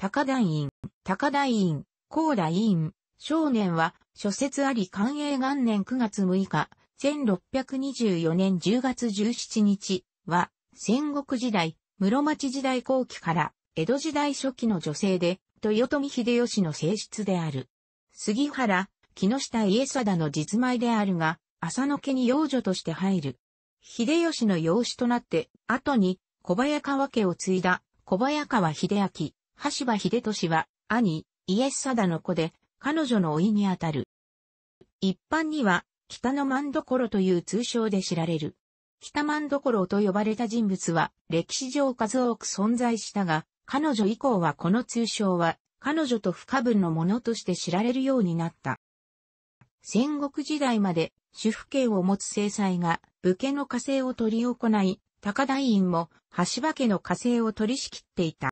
高台院、高台院、高麗院、少年は、諸説あり寛永元年9月6日、1624年10月17日は、戦国時代、室町時代後期から、江戸時代初期の女性で、豊臣秀吉の性質である。杉原、木下家貞の実前であるが、浅野家に養女として入る。秀吉の養子となって、後に小早川家を継いだ小早川秀明、橋場秀俊は、兄、イエスサダの子で、彼女のいにあたる。一般には、北の万所という通称で知られる。北万所と呼ばれた人物は、歴史上数多く存在したが、彼女以降はこの通称は、彼女と不可分のものとして知られるようになった。戦国時代まで主府権を持つ制裁が武家の火星を取り行い、高台院も橋場家の火星を取り仕切っていた。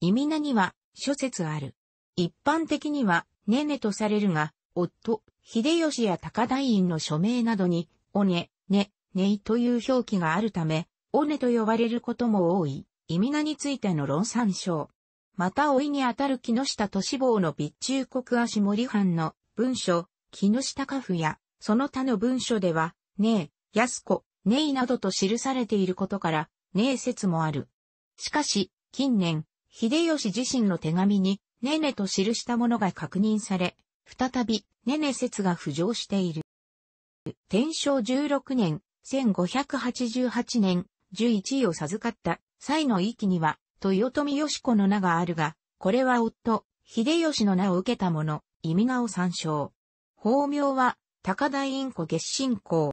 意味なには諸説ある。一般的には、ねねとされるが、夫、秀吉や高台院の署名などに、おね、ね、ねいという表記があるため、おねと呼ばれることも多い、意味なについての論参照。また、老いにあたる木下都市坊の備中国足森藩の文書、木下家父や、その他の文書では、ねえ、安子、ねいなどと記されていることから、ねえ説もある。しかし、近年、秀吉自身の手紙に、ねねと記したものが確認され、再び、ねね説が浮上している。天正16年、1588年、11位を授かった際の域には、豊臣義子の名があるが、これは夫、秀吉の名を受けた者、意味名を参照。法名は、高田院子月進公。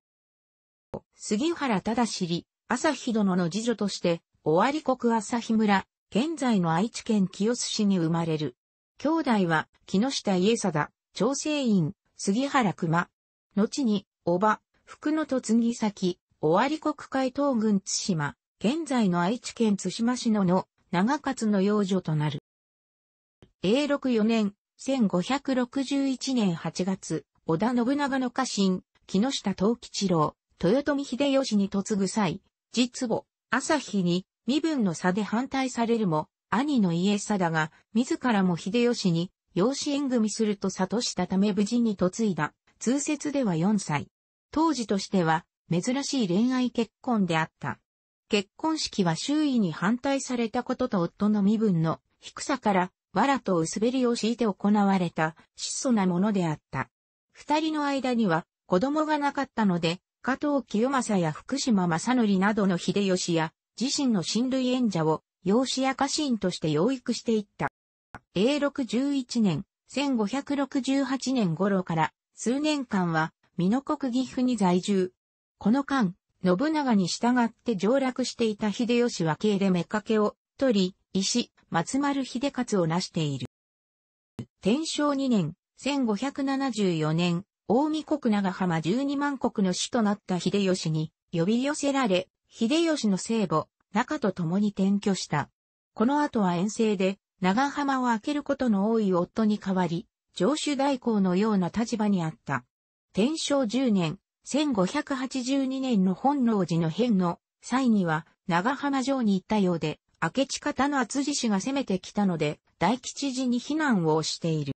杉原忠朝日殿の次女として、尾張国朝日村、現在の愛知県清須市に生まれる。兄弟は、木下家貞、調整員、杉原熊。後に、おば、福野と次先、尾張国海東軍津島、現在の愛知県津島市のの、長勝の養女となる。永禄4年、1561年8月、織田信長の家臣、木下藤吉郎、豊臣秀吉に嫁ぐ際、実母、朝日に、身分の差で反対されるも、兄の家だが、自らも秀吉に、養子縁組すると悟したため無事に嫁いだ。通説では4歳。当時としては、珍しい恋愛結婚であった。結婚式は周囲に反対されたことと夫の身分の低さから、藁と薄べりを敷いて行われた質素なものであった。二人の間には子供がなかったので、加藤清正や福島正則などの秀吉や自身の親類縁者を養子や家臣として養育していった。永禄11年、1568年頃から数年間は、美濃国岐阜に在住。この間、信長に従って上洛していた秀吉は家で目かけを取り、石、松丸秀勝を成している。天正2年、1574年、大見国長浜12万国の主となった秀吉に呼び寄せられ、秀吉の聖母、中と共に転居した。この後は遠征で、長浜を開けることの多い夫に代わり、上主代行のような立場にあった。天正10年、1582年の本能寺の変の際には長浜城に行ったようで、明智方の厚氏が攻めてきたので、大吉寺に避難をしている。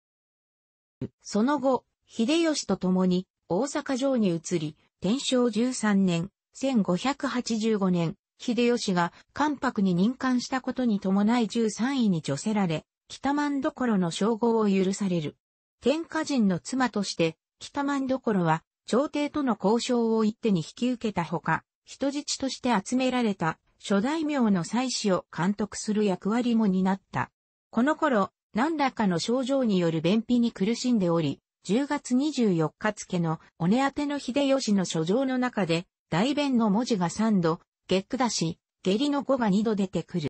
その後、秀吉と共に大阪城に移り、天正13年、1585年、秀吉が関白に任官したことに伴い13位に除せられ、北満所の称号を許される。天下人の妻として、北満所は、朝廷との交渉を一手に引き受けたほか、人質として集められた諸大名の祭祀を監督する役割も担った。この頃、何らかの症状による便秘に苦しんでおり、10月24日付のお根当ての秀吉の書状の中で、大便の文字が3度、月下だし、下痢の5が2度出てくる。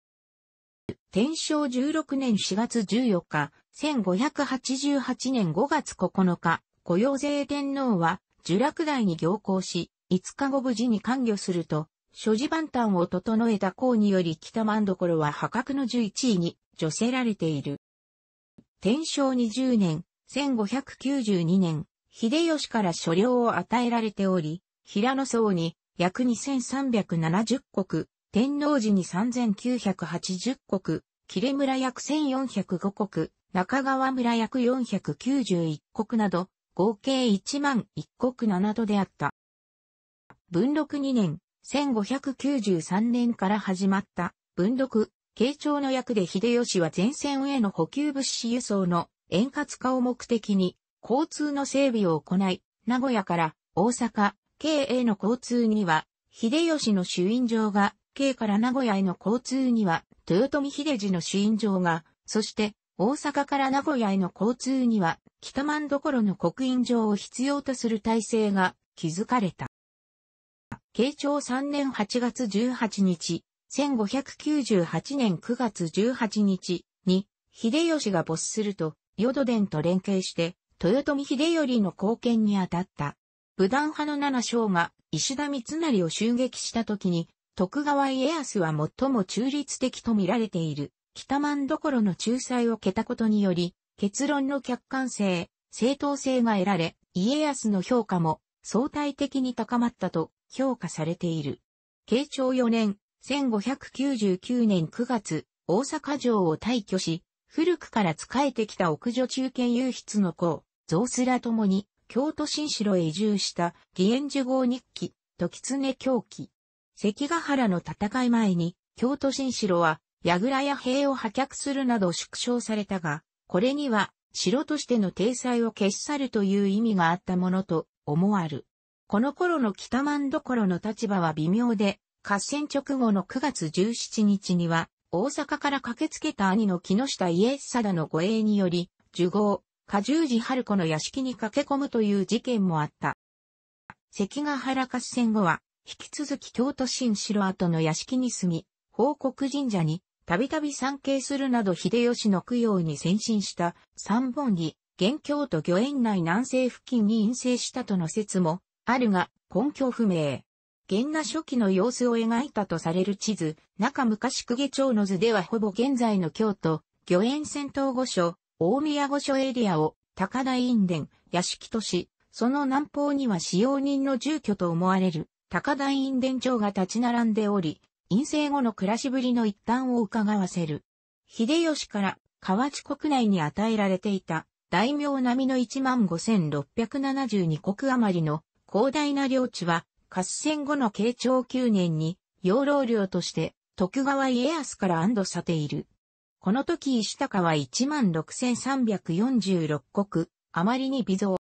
天正16年4月14日、1588年5月9日、御用税天皇は、呪落台に行行し、5日後無事に完御すると、所持万端を整えた功により北万所は破格の11位に除せられている。天正20年、1592年、秀吉から所領を与えられており、平野層に約2370国、天皇寺に3980国、切れ村約1405国、中川村約491国など、合計1万1国7度であった。文禄2年、1593年から始まった文禄、慶長の役で秀吉は前線への補給物資輸送の円滑化を目的に、交通の整備を行い、名古屋から大阪、京への交通には、秀吉の主印状が、京から名古屋への交通には、豊臣秀治の主印状が、そして、大阪から名古屋への交通には、北万所の国印状を必要とする体制が築かれた。慶長3年8月18日、1598年9月18日に、秀吉が没すると、淀殿と連携して、豊臣秀頼の貢献に当たった。武断派の七将が石田三成を襲撃した時に、徳川家康は最も中立的と見られている、北満所の仲裁を受けたことにより、結論の客観性、正当性が得られ、家康の評価も相対的に高まったと評価されている。慶長4年、1599年9月、大阪城を退去し、古くから仕えてきた奥女中堅有筆の子、ゾすらともに、京都新城へ移住した義援受号日記時常狂気。関ヶ原の戦い前に、京都新城は、櫓や兵を破却するなど縮小されたが、これには、城としての体裁を消し去るという意味があったものと思わる。この頃の北万所の立場は微妙で、合戦直後の9月17日には、大阪から駆けつけた兄の木下家定の護衛により、受号、加重寺春子の屋敷に駆け込むという事件もあった。関ヶ原合戦後は、引き続き京都新城跡の屋敷に住み、報国神社にたびたび参詣するなど秀吉の供養に先進した三本木、現京都御苑内南西付近に陰性したとの説もあるが根拠不明。元那初期の様子を描いたとされる地図、中昔久下町の図ではほぼ現在の京都、御苑戦闘御所、大宮御所エリアを高台院殿、屋敷とし、その南方には使用人の住居と思われる高台院殿長が立ち並んでおり、陰政後の暮らしぶりの一端を伺わせる。秀吉から河内国内に与えられていた大名並みの15,672国余りの広大な領地は、合戦後の慶長9年に養老領として徳川家康から安堵されている。この時石高は16,346国、あまりに微増。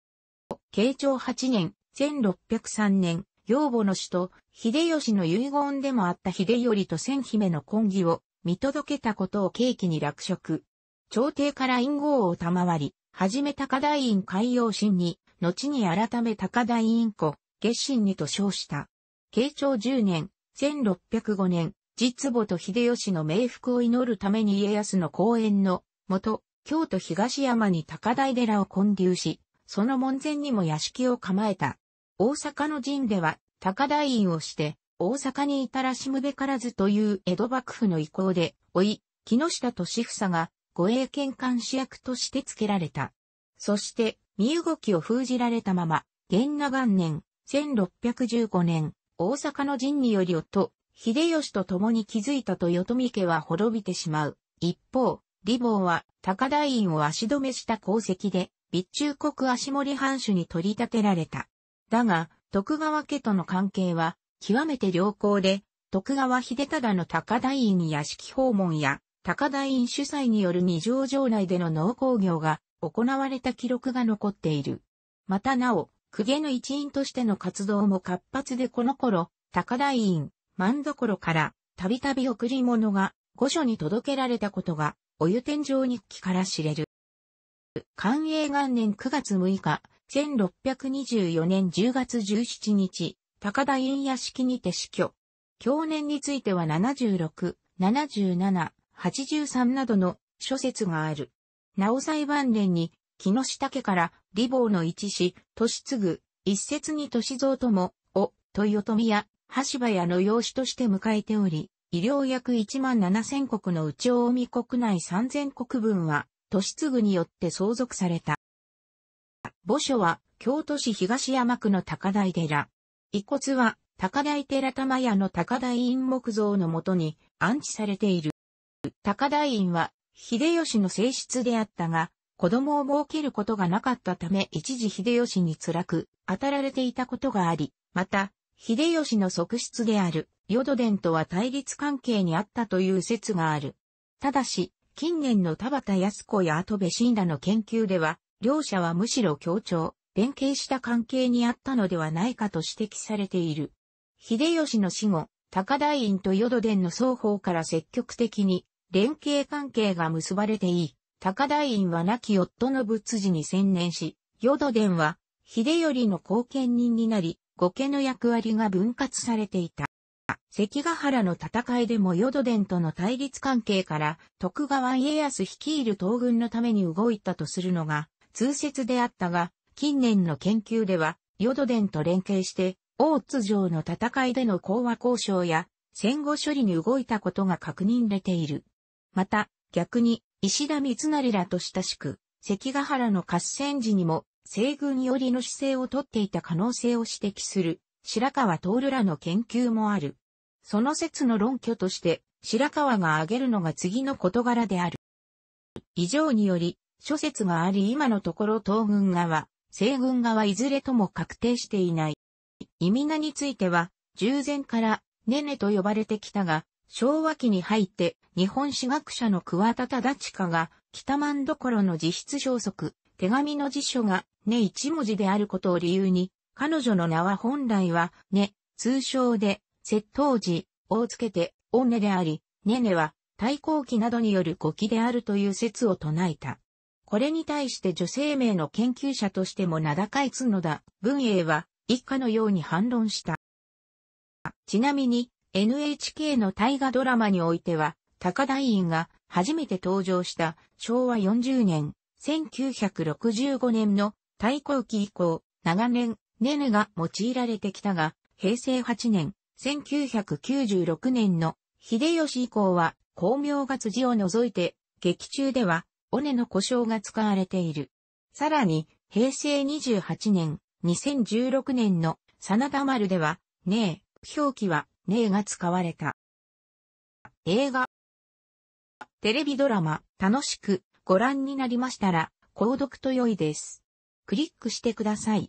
慶長8年、1603年、養母の死と、秀吉の遺言でもあった秀頼と千姫の婚儀を見届けたことを契機に落職。朝廷から陰号を賜り、はじめ高台院海洋神に、後に改め高台院子、月神にと称した。慶長10年、1605年、実母と秀吉の冥福を祈るために家康の講演のもと、京都東山に高台寺を建立し、その門前にも屋敷を構えた。大阪の陣では高台院をして、大阪にいたらしむべからずという江戸幕府の意向で、おい、木下俊房が護衛権監視役として付けられた。そして、身動きを封じられたまま、元那元年、1615年、大阪の陣により夫、秀吉と共に築いたと豊臣家は滅びてしまう。一方、李坊は高台院を足止めした功績で、備中国足森藩主に取り立てられた。だが、徳川家との関係は、極めて良好で、徳川秀忠の高台院屋敷訪問や、高台院主催による二条城内での農工業が行われた記録が残っている。またなお、公家の一員としての活動も活発でこの頃、高台院、万所からたびたび贈り物が御所に届けられたことが、お湯天井日記から知れる。寛永元年9月6日、1624年10月17日、高田院屋敷にて死去。去年については76、77、83などの諸説がある。なお裁判年に、木下家から、李坊の一子、年次ぐ、一説に年蔵とも、お、豊臣や、橋場屋の養子として迎えており、医療約1万7000国のうち大海国内3000国分は、都市継ぐによって相続された。墓所は、京都市東山区の高台寺。遺骨は、高台寺玉屋の高台院木造のもとに安置されている。高台院は、秀吉の性質であったが、子供を設けることがなかったため一時秀吉に辛く当たられていたことがあり、また、秀吉の側室である、淀殿とは対立関係にあったという説がある。ただし、近年の田畑康子や跡部慎らの研究では、両者はむしろ協調、連携した関係にあったのではないかと指摘されている。秀吉の死後、高台院と淀殿の双方から積極的に連携関係が結ばれていい。高台院は亡き夫の仏事に専念し、淀殿は秀頼の後見人になり、後家の役割が分割されていた。関ヶ原の戦いでも淀殿との対立関係から徳川家康率いる東軍のために動いたとするのが通説であったが、近年の研究では淀殿と連携して大津城の戦いでの講和交渉や戦後処理に動いたことが確認れている。また、逆に石田三成らと親しく、関ヶ原の合戦時にも西軍寄りの姿勢をとっていた可能性を指摘する白川徹らの研究もある。その説の論拠として白川が挙げるのが次の事柄である。以上により諸説があり今のところ東軍側、西軍側いずれとも確定していない。意味名については従前からネネと呼ばれてきたが昭和期に入って日本史学者の桑田忠親が北満所の自筆消息、手紙の辞書がね一文字であることを理由に、彼女の名は本来は、ね、通称で、窃盗時をつけて、おねであり、ねねは、対抗期などによる語気であるという説を唱えた。これに対して女性名の研究者としても名高い角田文英は、以下のように反論した。ちなみに、NHK の大河ドラマにおいては、高大院が初めて登場した昭和40年、1965年の太閤期以降、長年、ネヌが用いられてきたが、平成8年、1996年の秀吉以降は、光明が辻を除いて、劇中では、尾根の故障が使われている。さらに、平成28年、2016年の真田丸では、ねえ、表記は、ねえが使われた。映画、テレビドラマ、楽しくご覧になりましたら、購読と良いです。クリックしてください。